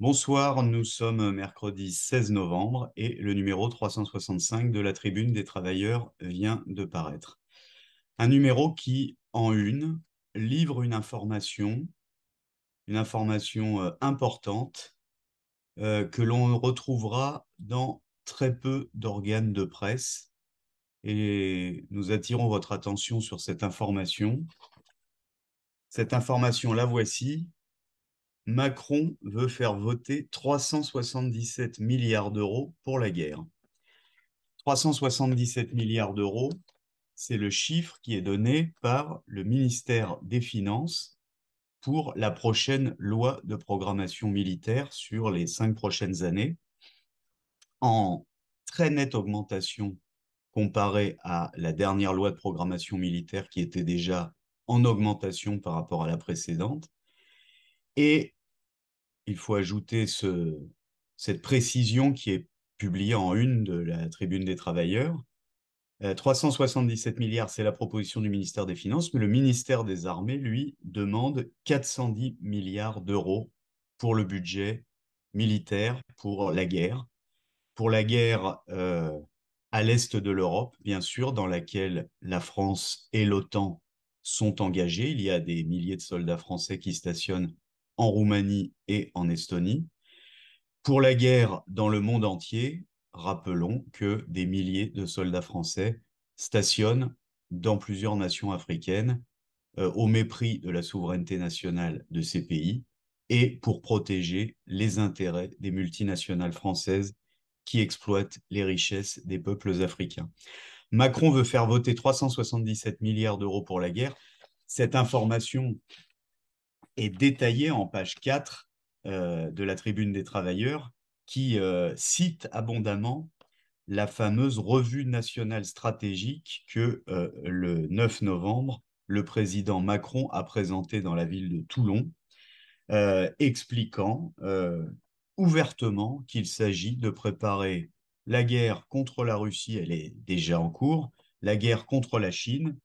Bonsoir, nous sommes mercredi 16 novembre et le numéro 365 de la Tribune des Travailleurs vient de paraître. Un numéro qui, en une, livre une information, une information euh, importante euh, que l'on retrouvera dans très peu d'organes de presse. Et nous attirons votre attention sur cette information. Cette information, la voici, Macron veut faire voter 377 milliards d'euros pour la guerre. 377 milliards d'euros, c'est le chiffre qui est donné par le ministère des Finances pour la prochaine loi de programmation militaire sur les cinq prochaines années, en très nette augmentation comparée à la dernière loi de programmation militaire qui était déjà en augmentation par rapport à la précédente. Et il faut ajouter cette précision qui est publiée en une de la Tribune des travailleurs. 377 euh, milliards, c'est la proposition du ministère des Finances, mais le ministère des Armées, lui, demande 410 milliards d'euros pour le budget militaire, pour la guerre, pour la guerre euh, à l'est de l'Europe, bien sûr, dans laquelle la France et l'OTAN sont engagés. Il y a des milliers de soldats français qui stationnent en Roumanie et en Estonie. Pour la guerre dans le monde entier, rappelons que des milliers de soldats français stationnent dans plusieurs nations africaines euh, au mépris de la souveraineté nationale de ces pays et pour protéger les intérêts des multinationales françaises qui exploitent les richesses des peuples africains. Macron veut faire voter 377 milliards d'euros pour la guerre. Cette information est détaillé en page 4 euh, de la Tribune des Travailleurs, qui euh, cite abondamment la fameuse revue nationale stratégique que euh, le 9 novembre, le président Macron a présentée dans la ville de Toulon, expliquant ouvertement qu'il s'agit de préparer la guerre contre la Russie, elle est déjà en cours, la guerre contre la Chine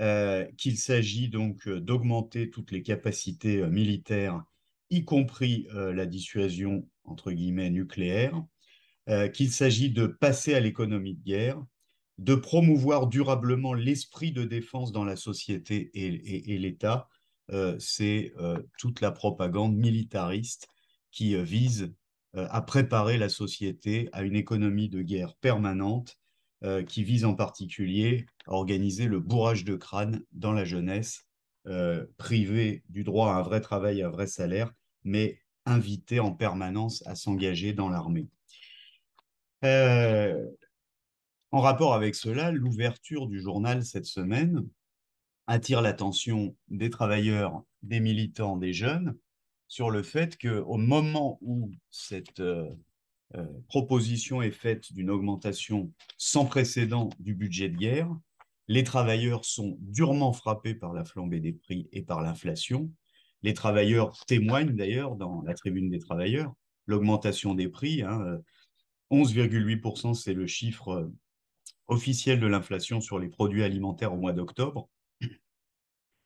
euh, qu'il s'agit donc euh, d'augmenter toutes les capacités euh, militaires, y compris la dissuasion entre guillemets nucléaire, qu'il s'agit de passer à l'économie de guerre, de promouvoir durablement l'esprit de défense dans la société et, l'État, c'est toute la propagande militariste qui vise à préparer la société à une économie de guerre permanente euh, qui vise en particulier à organiser le bourrage de crâne dans la jeunesse, euh, privée du droit à un vrai travail, à un vrai salaire, mais invitée en permanence à s'engager dans l'armée. Euh, en rapport avec cela, l'ouverture du journal cette semaine attire l'attention des travailleurs, des militants, des jeunes sur le fait qu'au moment où cette euh, proposition est faite d'une augmentation sans précédent du budget de guerre. Les travailleurs sont durement frappés par la flambée des prix et par l'inflation. Les travailleurs témoignent d'ailleurs dans la tribune des travailleurs l'augmentation des prix. 11,8%, hein, euh, c'est le chiffre euh, officiel de l'inflation sur les produits alimentaires au mois d'octobre.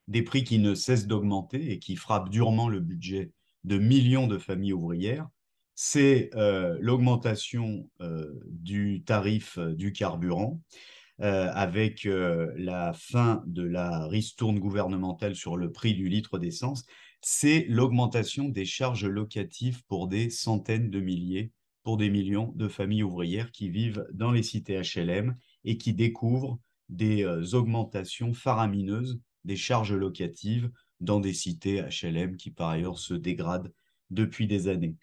Des prix qui ne cessent d'augmenter et qui frappent durement le budget de millions de familles ouvrières c'est euh, l'augmentation euh, du tarif euh, du carburant avec la fin de la ristourne gouvernementale sur le prix du litre d'essence, c'est l'augmentation des charges locatives pour des centaines de milliers, pour des millions de familles ouvrières qui vivent dans les cités HLM et qui découvrent des augmentations faramineuses des charges locatives dans des cités HLM qui par ailleurs se dégradent depuis des années.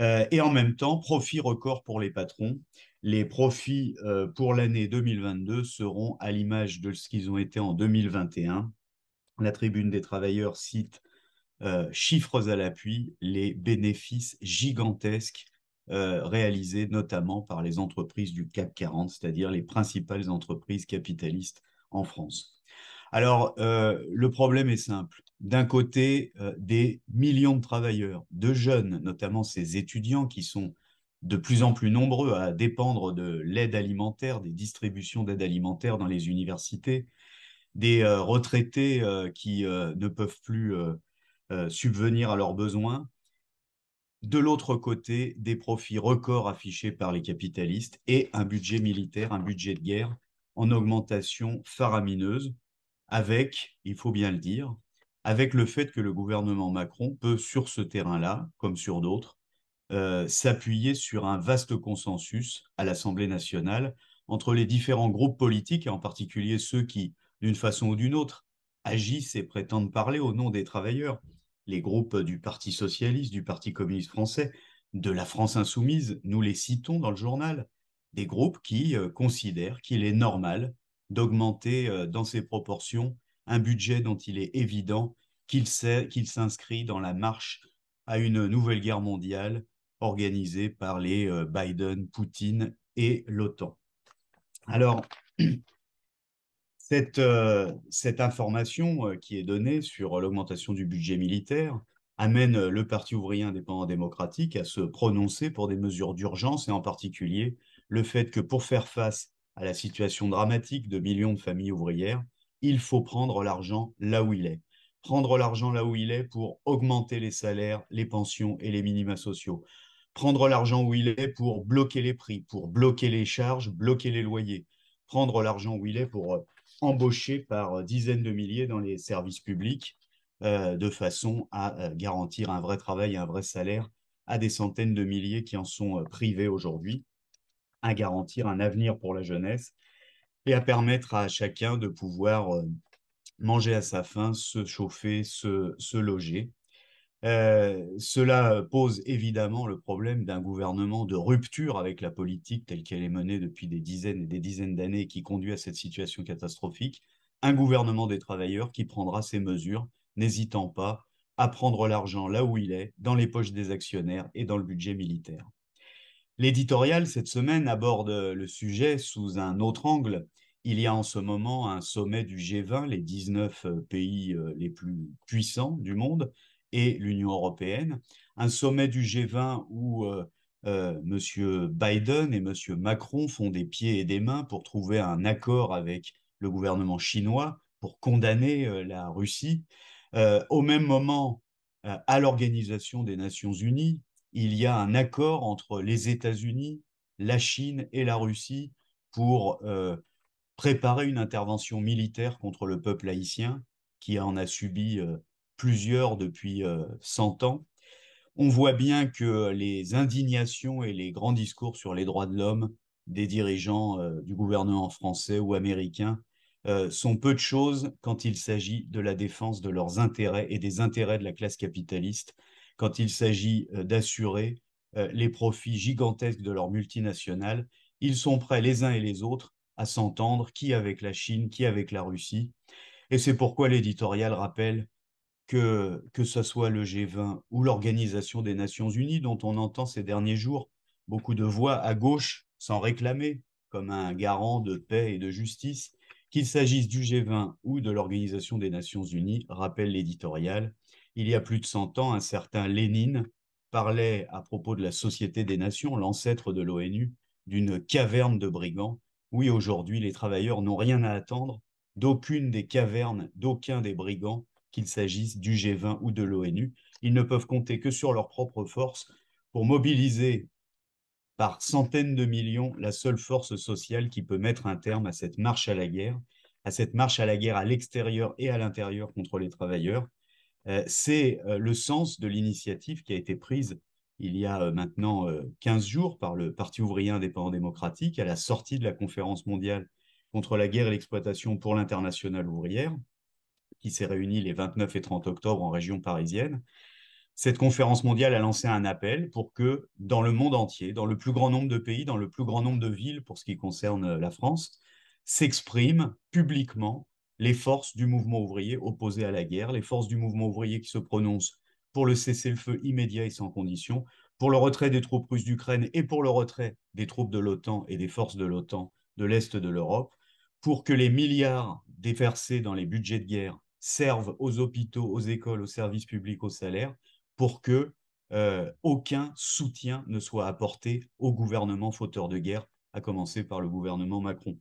Euh, et en même temps, profit record pour les patrons. Les profits euh, pour l'année 2022 seront à l'image de ce qu'ils ont été en 2021. La Tribune des Travailleurs cite, euh, chiffres à l'appui, les bénéfices gigantesques réalisés notamment par les entreprises du Cap 40, c'est-à-dire les principales entreprises capitalistes en France. Alors, le problème est simple d'un côté euh, des millions de travailleurs, de jeunes, notamment ces étudiants qui sont de plus en plus nombreux à dépendre de l'aide alimentaire, des distributions d'aide alimentaire dans les universités, des euh, retraités euh, qui ne peuvent plus subvenir à leurs besoins. De l'autre côté, des profits records affichés par les capitalistes et un budget militaire, un budget de guerre en augmentation faramineuse, avec, il faut bien le dire, avec le fait que le gouvernement Macron peut, sur ce terrain-là, comme sur d'autres, euh, s'appuyer sur un vaste consensus à l'Assemblée nationale entre les différents groupes politiques, et en particulier ceux qui, d'une façon ou d'une autre, agissent et prétendent parler au nom des travailleurs, les groupes du Parti socialiste, du Parti communiste français, de la France insoumise, nous les citons dans le journal, des groupes qui euh, considèrent qu'il est normal d'augmenter euh, dans ces proportions un budget dont il est évident qu'il s'inscrit dans la marche à une nouvelle guerre mondiale organisée par les euh, Biden, Poutine et l'OTAN. Alors, cette, euh, cette, information euh, qui est donnée sur l'augmentation du budget militaire amène le Parti ouvrier indépendant démocratique à se prononcer pour des mesures d'urgence et en particulier le fait que pour faire face à la situation dramatique de millions de familles ouvrières, il faut prendre l'argent là où il est. Prendre l'argent là où il est pour augmenter les salaires, les pensions et les minima sociaux. Prendre l'argent où il est pour bloquer les prix, pour bloquer les charges, bloquer les loyers. Prendre l'argent où il est pour euh, embaucher par euh, dizaines de milliers dans les services publics euh, de façon à garantir un vrai travail et un vrai salaire à des centaines de milliers qui en sont privés aujourd'hui, à garantir un avenir pour la jeunesse et à permettre à chacun de pouvoir euh, manger à sa faim, se chauffer, se, loger. Euh, cela pose évidemment le problème d'un gouvernement de rupture avec la politique telle qu'elle est menée depuis des dizaines et des dizaines d'années qui conduit à cette situation catastrophique. Un gouvernement des travailleurs qui prendra ses mesures, n'hésitant pas à prendre l'argent là où il est, dans les poches des actionnaires et dans le budget militaire. L'éditorial cette semaine aborde le sujet sous un autre angle. Il y a en ce moment un sommet du G20, les 19 euh, pays euh, les plus puissants du monde et l'Union européenne. Un sommet du G20 où euh, M. Biden et M. Macron font des pieds et des mains pour trouver un accord avec le gouvernement chinois pour condamner la Russie. au même moment, à l'Organisation des Nations Unies, il y a un accord entre les États-Unis, la Chine et la Russie pour euh, préparer une intervention militaire contre le peuple haïtien qui en a subi euh, plusieurs depuis 100 euh, ans. On voit bien que les indignations et les grands discours sur les droits de l'homme des dirigeants du gouvernement français ou américain sont peu de choses quand il s'agit de la défense de leurs intérêts et des intérêts de la classe capitaliste quand il s'agit euh, d'assurer euh, les profits gigantesques de leurs multinationales. Ils sont prêts les uns et les autres à s'entendre, qui avec la Chine, qui avec la Russie. Et c'est pourquoi l'éditorial rappelle que, que ce soit le G20 ou l'Organisation des Nations Unies, dont on entend ces derniers jours beaucoup de voix à gauche s'en réclamer comme un garant de paix et de justice, qu'il s'agisse du G20 ou de l'Organisation des Nations Unies, rappelle l'éditorial, il y a plus de 100 ans, un certain Lénine parlait à propos de la Société des Nations, l'ancêtre de l'ONU, d'une caverne de brigands. Oui, aujourd'hui, les travailleurs n'ont rien à attendre d'aucune des cavernes, d'aucun des brigands, qu'il s'agisse du G20 ou de l'ONU. Ils ne peuvent compter que sur leur propre force pour mobiliser par centaines de millions la seule force sociale qui peut mettre un terme à cette marche à la guerre, à cette marche à la guerre à l'extérieur et à l'intérieur contre les travailleurs. Euh, c'est euh, le sens de l'initiative qui a été prise il y a euh, maintenant 15 jours par le Parti ouvrier indépendant démocratique à la sortie de la conférence mondiale contre la guerre et l'exploitation pour l'internationale ouvrière, qui s'est réunie les 29 et 30 octobre en région parisienne. Cette conférence mondiale a lancé un appel pour que, dans le monde entier, dans le plus grand nombre de pays, dans le plus grand nombre de villes pour ce qui concerne la France, s'exprime publiquement les forces du mouvement ouvrier opposées à la guerre, les forces du mouvement ouvrier qui se prononcent pour le cessez-le-feu immédiat et sans condition, pour le retrait des troupes russes d'Ukraine et pour le retrait des troupes de l'OTAN et des forces de l'OTAN de l'Est de l'Europe, pour que les milliards déversés dans les budgets de guerre servent aux hôpitaux, aux écoles, aux services publics, aux salaires, pour que euh, aucun soutien ne soit apporté au gouvernement fauteur de guerre, à commencer par le gouvernement Macron.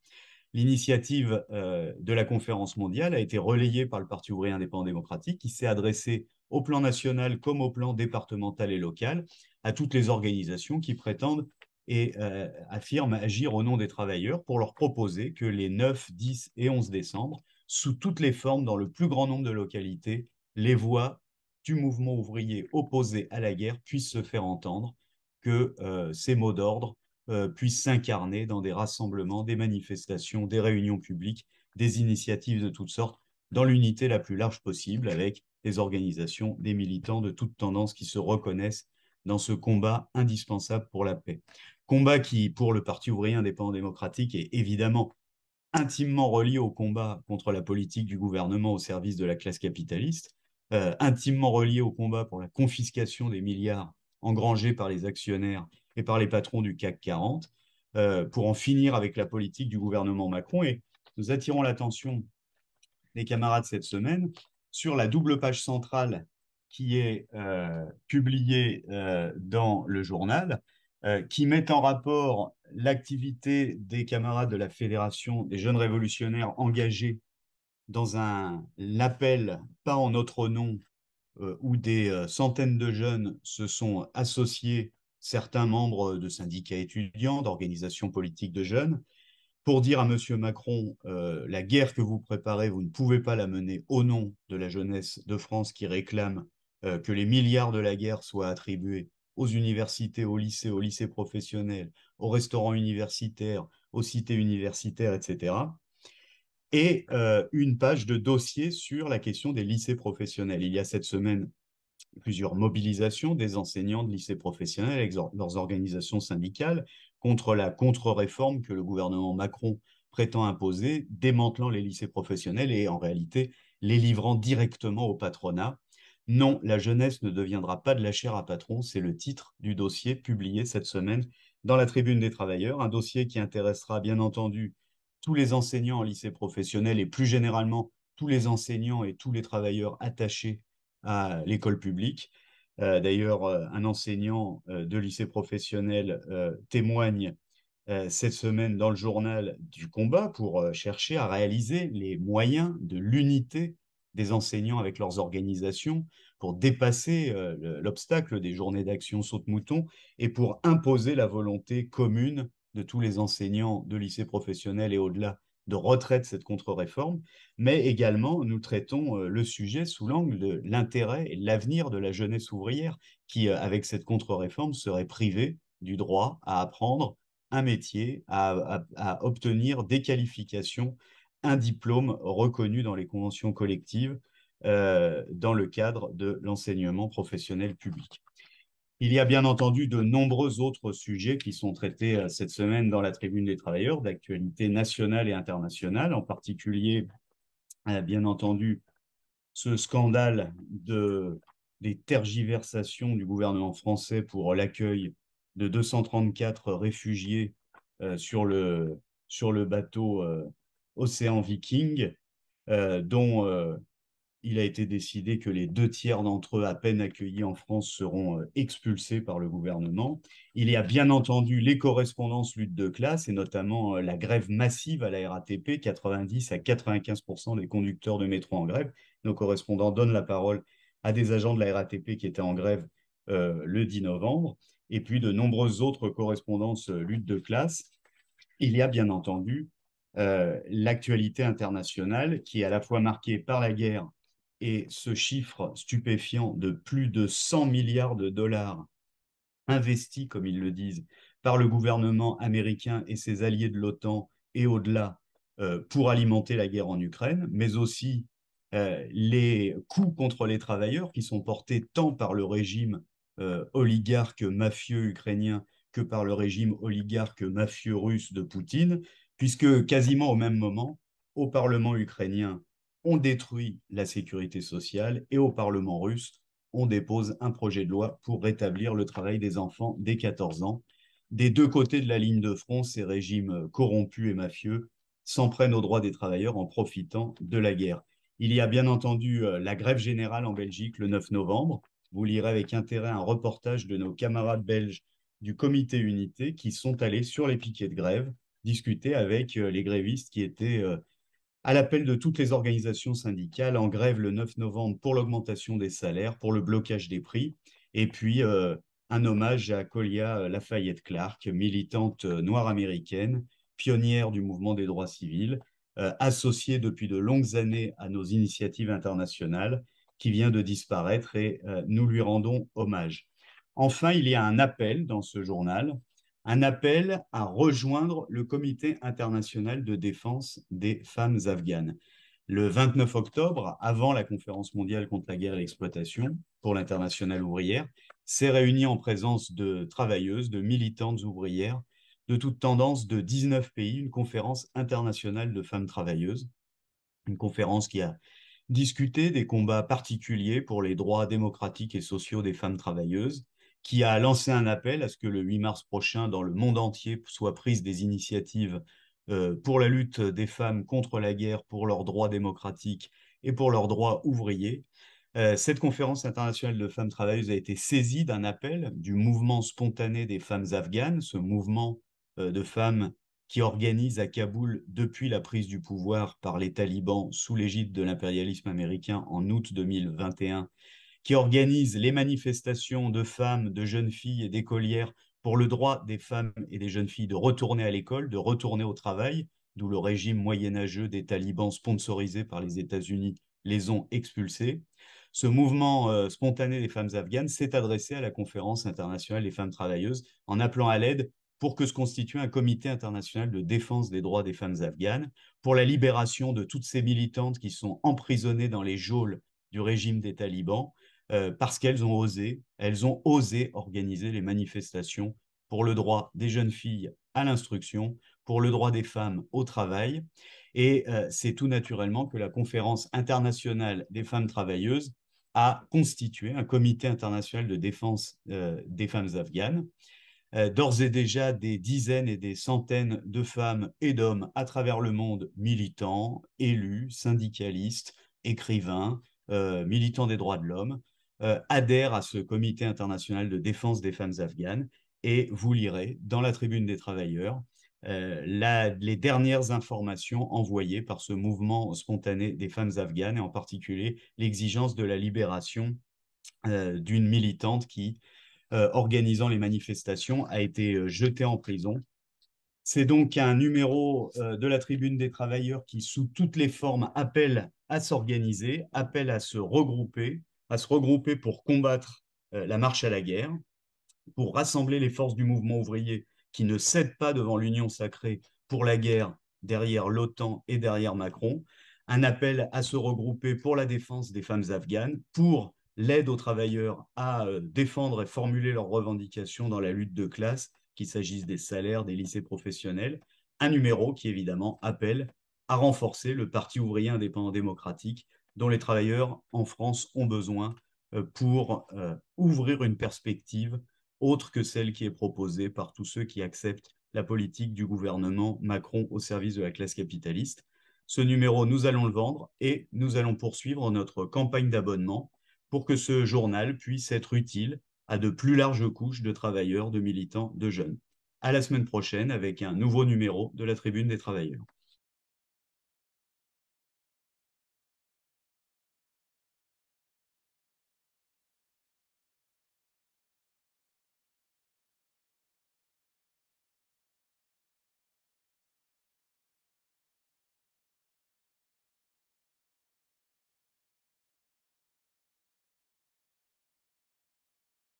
L'initiative euh, de la conférence mondiale a été relayée par le Parti ouvrier indépendant démocratique qui s'est adressé au plan national comme au plan départemental et local à toutes les organisations qui prétendent et euh, affirment agir au nom des travailleurs pour leur proposer que les 9, 10 et 11 décembre, sous toutes les formes, dans le plus grand nombre de localités, les voix du mouvement ouvrier opposé à la guerre puissent se faire entendre, que euh, ces mots d'ordre euh, puissent s'incarner dans des rassemblements, des manifestations, des réunions publiques, des initiatives de toutes sortes, dans l'unité la plus large possible, avec des organisations, des militants de toutes tendances qui se reconnaissent dans ce combat indispensable pour la paix. Combat qui, pour le Parti ouvrier indépendant démocratique, est évidemment intimement relié au combat contre la politique du gouvernement au service de la classe capitaliste, euh, intimement relié au combat pour la confiscation des milliards engrangés par les actionnaires et par les patrons du CAC 40 euh, pour en finir avec la politique du gouvernement Macron. Et nous attirons l'attention des camarades cette semaine sur la double page centrale qui est euh, publiée euh, dans le journal, qui met en rapport l'activité des camarades de la Fédération des jeunes révolutionnaires engagés dans un appel, pas en notre nom, où des centaines de jeunes se sont associés certains membres de syndicats étudiants, d'organisations politiques de jeunes, pour dire à M. Macron, euh, la guerre que vous préparez, vous ne pouvez pas la mener au nom de la jeunesse de France qui réclame euh, que les milliards de la guerre soient attribués aux universités, aux lycées, aux lycées professionnels, aux restaurants universitaires, aux cités universitaires, etc. Et euh, une page de dossier sur la question des lycées professionnels. Il y a cette semaine plusieurs mobilisations des enseignants de lycées professionnels et leurs organisations syndicales contre la contre-réforme que le gouvernement Macron prétend imposer, démantelant les lycées professionnels et en réalité les livrant directement au patronat. Non, la jeunesse ne deviendra pas de la chair à patron, c'est le titre du dossier publié cette semaine dans la Tribune des Travailleurs, un dossier qui intéressera bien entendu tous les enseignants en lycée professionnel et plus généralement tous les enseignants et tous les travailleurs attachés à l'école publique. Euh, d'ailleurs, euh, un enseignant euh, de lycée professionnel témoigne cette semaine dans le journal du combat pour chercher à réaliser les moyens de l'unité des enseignants avec leurs organisations pour dépasser l'obstacle des journées d'action saute-mouton et pour imposer la volonté commune de tous les enseignants de lycée professionnel et au-delà de retrait de cette contre-réforme, mais également nous traitons euh, le sujet sous l'angle de l'intérêt et l'avenir de la jeunesse ouvrière qui, euh, avec cette contre-réforme, serait privée du droit à apprendre un métier, à, obtenir des qualifications, un diplôme reconnu dans les conventions collectives euh, dans le cadre de l'enseignement professionnel public. Il y a bien entendu de nombreux autres sujets qui sont traités euh, cette semaine dans la Tribune des travailleurs, d'actualité nationale et internationale, en particulier, euh, bien entendu, ce scandale de, des tergiversations du gouvernement français pour l'accueil de 234 réfugiés euh, sur, le, sur le bateau Océan Viking, dont il a été décidé que les deux tiers d'entre eux à peine accueillis en France seront euh, expulsés par le gouvernement. Il y a bien entendu les correspondances lutte de classe et notamment euh, la grève massive à la RATP, 90 à 95 des conducteurs de métro en grève. Nos correspondants donnent la parole à des agents de la RATP qui étaient en grève euh, le 10 novembre et puis de nombreuses autres correspondances lutte de classe. Il y a bien entendu l'actualité internationale qui est à la fois marquée par la guerre et ce chiffre stupéfiant de plus de 100 milliards de dollars investis, comme ils le disent, par le gouvernement américain et ses alliés de l'OTAN et au-delà euh, pour alimenter la guerre en Ukraine, mais aussi euh, les coups contre les travailleurs qui sont portés tant par le régime euh, oligarque mafieux ukrainien que par le régime oligarque mafieux russe de Poutine, puisque quasiment au même moment, au Parlement ukrainien, on détruit la sécurité sociale et au Parlement russe, on dépose un projet de loi pour rétablir le travail des enfants dès 14 ans. Des deux côtés de la ligne de front, ces régimes corrompus et mafieux s'en prennent aux droits des travailleurs en profitant de la guerre. Il y a bien entendu euh, la grève générale en Belgique le 9 novembre. Vous lirez avec intérêt un reportage de nos camarades belges du comité unité qui sont allés sur les piquets de grève discuter avec euh, les grévistes qui étaient euh, à l'appel de toutes les organisations syndicales en grève le 9 novembre pour l'augmentation des salaires, pour le blocage des prix, et puis euh, un hommage à Colia euh, Lafayette Clark, militante euh, noire américaine, pionnière du mouvement des droits civils, associée depuis de longues années à nos initiatives internationales, qui vient de disparaître et nous lui rendons hommage. Enfin, il y a un appel dans ce journal un appel à rejoindre le Comité international de défense des femmes afghanes. Le 29 octobre, avant la conférence mondiale contre la guerre et l'exploitation pour l'internationale ouvrière, s'est réunie en présence de travailleuses, de militantes ouvrières de toute tendance de 19 pays, une conférence internationale de femmes travailleuses, une conférence qui a discuté des combats particuliers pour les droits démocratiques et sociaux des femmes travailleuses, qui a lancé un appel à ce que le 8 mars prochain, dans le monde entier, soient prises des initiatives euh, pour la lutte des femmes contre la guerre, pour leurs droits démocratiques et pour leurs droits ouvriers. Euh, cette conférence internationale de femmes travailleuses a été saisie d'un appel du mouvement spontané des femmes afghanes, ce mouvement euh, de femmes qui organise à Kaboul depuis la prise du pouvoir par les talibans sous l'égide de l'impérialisme américain en août 2021 qui organise les manifestations de femmes, de jeunes filles et d'écolières pour le droit des femmes et des jeunes filles de retourner à l'école, de retourner au travail, d'où le régime moyenâgeux des talibans sponsorisé par les États-Unis les ont expulsés. Ce mouvement euh, spontané des femmes afghanes s'est adressé à la conférence internationale des femmes travailleuses en appelant à l'aide pour que se constitue un comité international de défense des droits des femmes afghanes, pour la libération de toutes ces militantes qui sont emprisonnées dans les geôles du régime des talibans euh, parce qu'elles ont osé, elles ont osé organiser les manifestations pour le droit des jeunes filles à l'instruction, pour le droit des femmes au travail. Et euh, c'est tout naturellement que la conférence internationale des femmes travailleuses a constitué un comité international de défense euh, des femmes afghanes. D'ores et déjà, des dizaines et des centaines de femmes et d'hommes à travers le monde, militants, élus, syndicalistes, écrivains, militants des droits de l'homme, euh, adhèrent à ce comité international de défense des femmes afghanes. Et vous lirez dans la tribune des travailleurs euh, les dernières informations envoyées par ce mouvement spontané des femmes afghanes, et en particulier l'exigence de la libération euh, d'une militante qui, organisant les manifestations, a été jetée en prison. C'est donc un numéro de la Tribune des travailleurs qui, sous toutes les formes, appelle à s'organiser, appelle à se regrouper, à se regrouper pour combattre euh, la marche à la guerre, pour rassembler les forces du mouvement ouvrier qui ne cèdent pas devant l'Union sacrée pour la guerre derrière l'OTAN et derrière Macron, un appel à se regrouper pour la défense des femmes afghanes, pour l'aide aux travailleurs à euh, défendre et formuler leurs revendications dans la lutte de classe, qu'il s'agisse des salaires, des lycées professionnels, un numéro qui évidemment appelle à renforcer le Parti ouvrier indépendant démocratique dont les travailleurs en France ont besoin euh, pour euh, ouvrir une perspective autre que celle qui est proposée par tous ceux qui acceptent la politique du gouvernement Macron au service de la classe capitaliste. Ce numéro, nous allons le vendre et nous allons poursuivre notre campagne d'abonnement pour que ce journal puisse être utile à de plus larges couches de travailleurs, de militants, de jeunes. À la semaine prochaine avec un nouveau numéro de la Tribune des travailleurs.